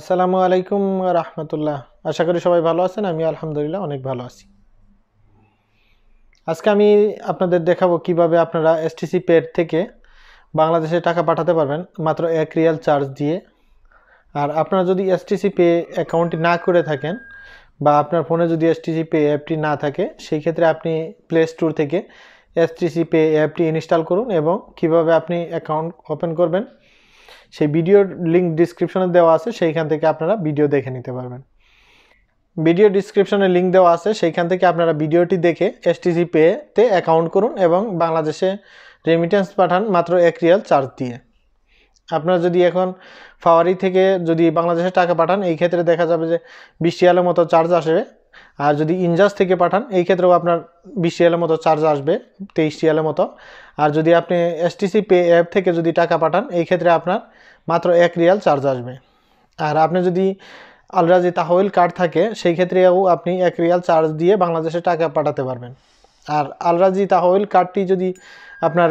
আসসালামু আলাইকুম রাহমাতুল্লাহ আশা করি সবাই ভালো আছেন আমি আলহামদুলিল্লাহ অনেক ভালো আছি আজকে আমি আপনাদের দেখাবো কিভাবে আপনারা এসটিসি পেড থেকে বাংলাদেশে টাকা পাঠাতে পারবেন মাত্র এক রিয়াল চার্জ দিয়ে আর আপনারা যদি এসটিসি পে অ্যাকাউন্টটি না করে থাকেন বা আপনার ফোনে যদি এসটিসি পে অ্যাপটি না থাকে সেই ক্ষেত্রে আপনি প্লে স্টোর থেকে এসটিসি পে অ্যাপটি ইনস্টল করুন এবং কিভাবে আপনি অ্যাকাউন্ট ওপেন করবেন সেই ভিডিওর লিঙ্ক ডিসক্রিপশনে দেওয়া আছে সেইখান থেকে আপনারা ভিডিও দেখে নিতে পারবেন ভিডিও ডিসক্রিপশনে লিঙ্ক দেওয়া আছে সেইখান থেকে আপনারা ভিডিওটি দেখে এসটিসি পেতে অ্যাকাউন্ট করুন এবং বাংলাদেশে রেমিটেন্স পাঠান মাত্র এক রিয়াল চার্জ দিয়ে আপনারা যদি এখন ফাওয়ারি থেকে যদি বাংলাদেশে টাকা পাঠান এই ক্ষেত্রে দেখা যাবে যে বিশ রিয়ালের মতো চার্জ আসবে আর যদি ইনজাস থেকে পাঠান এই ক্ষেত্রেও আপনার বিশ রিয়ালের মতো চার্জ আসবে তেইশ রিয়ালের মতো আর যদি আপনি এসটিসি পে অ্যাপ থেকে যদি টাকা পাঠান এই ক্ষেত্রে আপনার মাত্র এক রিয়াল চার্জ আসবে আর আপনি যদি আলরাজি তাহওয়িল কার্ড থাকে সেই ক্ষেত্রেও আপনি এক রিয়াল চার্জ দিয়ে বাংলাদেশে টাকা পাঠাতে পারবেন আর আলরাজি তাহওয়িল কার্ডটি যদি আপনার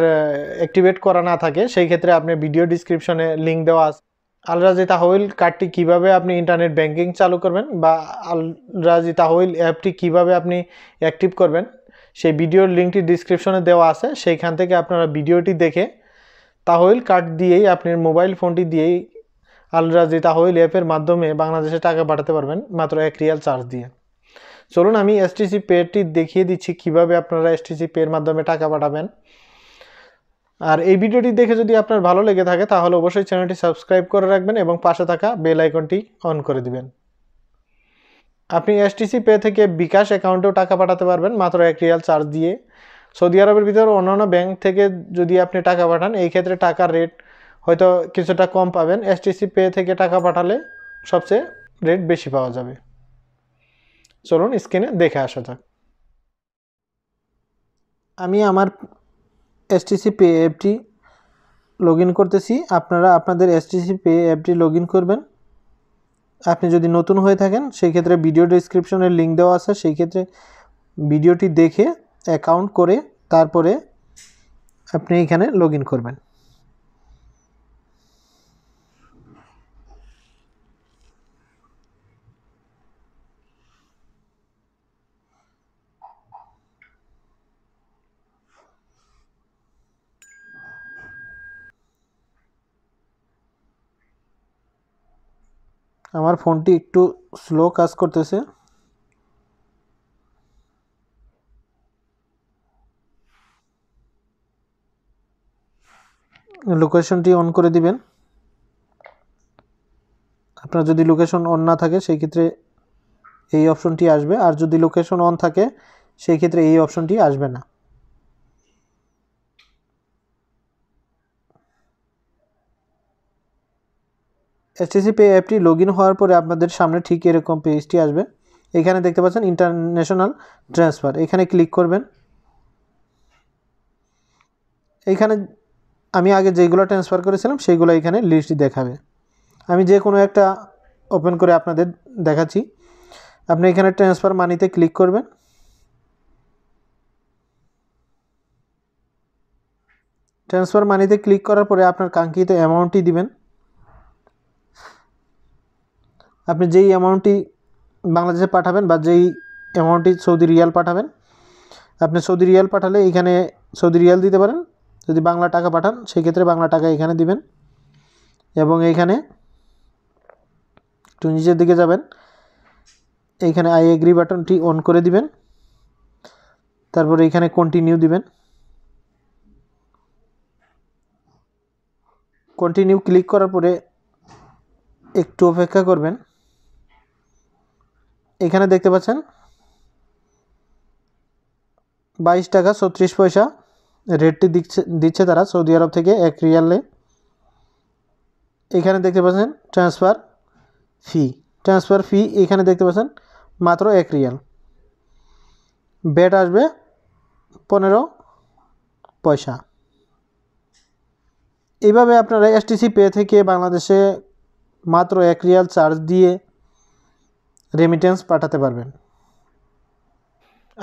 অ্যাক্টিভেট করা না থাকে সেই ক্ষেত্রে আপনি ভিডিও ডিসক্রিপশনে লিঙ্ক দেওয়া আছে আলরাজি তাহওয়িল কার্ডটি কিভাবে আপনি ইন্টারনেট ব্যাংকিং চালু করবেন বা আলরাজি তাহওয়িল অ্যাপটি কিভাবে আপনি অ্যাক্টিভ করবেন সেই ভিডিওর লিঙ্কটি ডিসক্রিপশনে দেওয়া আছে সেইখান থেকে আপনারা ভিডিওটি দেখে তাহইল কার্ড দিয়েই আপনার মোবাইল ফোনটি দিয়েই আলরাজি তাহইল অ্যাপের মাধ্যমে বাংলাদেশে টাকা পাঠাতে পারবেন মাত্র এক রিয়াল চার্জ দিয়ে চলুন আমি এসটিসি পেটি দেখিয়ে দিচ্ছি কিভাবে আপনারা এসটিসি পের মাধ্যমে টাকা পাঠাবেন আর এই ভিডিওটি দেখে যদি আপনার ভালো লেগে থাকে তাহলে অবশ্যই চ্যানেলটি সাবস্ক্রাইব করে রাখবেন এবং পাশে থাকা বেল আইকনটি অন করে দিবেন আপনি এসটিসি পে থেকে বিকাশ অ্যাকাউন্টেও টাকা পাঠাতে পারবেন মাত্র এক রিয়াল চার্জ দিয়ে সৌদি আরবের ভিতরে অন্যান্য ব্যাংক থেকে যদি আপনি টাকা পাঠান এই ক্ষেত্রে টাকার রেট হয়তো কিছুটা কম পাবেন এসটিসি পে থেকে টাকা পাঠালে সবচেয়ে রেট বেশি পাওয়া যাবে চলুন স্ক্রিনে দেখে আসা যাক আমি আমার এসটিসি পে অ্যাপটি লগ করতেছি আপনারা আপনাদের এস এসটিসি পে অ্যাপটি লগ করবেন আপনি যদি নতুন হয়ে থাকেন সেই ক্ষেত্রে ভিডিও ডিসক্রিপশনের লিঙ্ক দেওয়া আছে সেই ক্ষেত্রে ভিডিওটি দেখে অ্যাকাউন্ট করে তারপরে আপনি এখানে লগ করবেন আমার ফোনটি একটু স্লো কাজ করতেছে লোকেশনটি অন করে দিবেন আপনার যদি লোকেশন অন না থাকে সেই ক্ষেত্রে এই অপশনটি আসবে আর যদি লোকেশন অন থাকে সেই ক্ষেত্রে এই অপশনটি আসবে না এসটিসি পে অ্যাপটি লগ হওয়ার পরে আপনাদের সামনে ঠিক এরকম পেজটি আসবে এখানে দেখতে পাচ্ছেন ইন্টারন্যাশনাল ট্রান্সফার এখানে ক্লিক করবেন এইখানে আমি আগে যেগুলো ট্রান্সফার করেছিলাম সেইগুলো এখানে লিস্ট দেখাবে আমি যে কোনো একটা ওপেন করে আপনাদের দেখাচ্ছি আপনি এখানে ট্রান্সফার মানিতে ক্লিক করবেন ট্রান্সফার মানিতে ক্লিক করার পরে আপনার কাঙ্ক্ষিত অ্যামাউন্টটি দিবেন আপনি যেই অ্যামাউন্টটি বাংলাদেশে পাঠাবেন বা যেই অ্যামাউন্টটি সৌদি রিয়াল পাঠাবেন আপনি সৌদি রিয়াল পাঠালে এখানে সৌদি রিয়াল দিতে পারেন যদি বাংলা টাকা পাঠান সেই ক্ষেত্রে বাংলা টাকা এখানে দিবেন এবং এইখানে একটু নিচের দিকে যাবেন এইখানে আই এগ্রি বাটনটি অন করে দিবেন তারপরে এখানে কন্টিনিউ দিবেন কন্টিনিউ ক্লিক করার পরে একটু অপেক্ষা করবেন এখানে দেখতে পাচ্ছেন বাইশ টাকা ছত্রিশ পয়সা রেটটি দিচ্ছে দিচ্ছে তারা সৌদি আরব থেকে এক রিয়ালে এখানে দেখতে পাচ্ছেন ট্রান্সফার ফি ট্রান্সফার ফি এখানে দেখতে পাচ্ছেন মাত্র এক রিয়াল ব্যাট আসবে পনেরো পয়সা এইভাবে আপনারা এসটিসি পে থেকে বাংলাদেশে মাত্র এক রিয়াল চার্জ দিয়ে রেমিটেন্স পাঠাতে পারবেন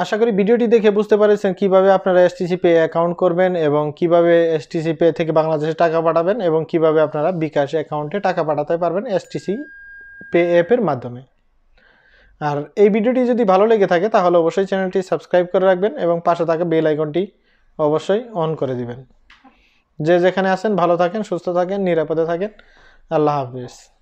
আশা করি ভিডিওটি দেখে বুঝতে পারছেন কিভাবে আপনারা এসটিসি পে অ্যাকাউন্ট করবেন এবং কিভাবে এসটিসি পে থেকে বাংলাদেশে টাকা পাঠাবেন এবং কিভাবে আপনারা বিকাশ অ্যাকাউন্টে টাকা পাঠাতে পারবেন এসটিসি পে অ্যাপের মাধ্যমে আর এই ভিডিওটি যদি ভালো লেগে থাকে তাহলে অবশ্যই চ্যানেলটি সাবস্ক্রাইব করে রাখবেন এবং পাশে থাকা বেল আইকনটি অবশ্যই অন করে দিবেন যে যেখানে আছেন ভালো থাকেন সুস্থ থাকেন নিরাপদে থাকেন আল্লাহ হাফিজ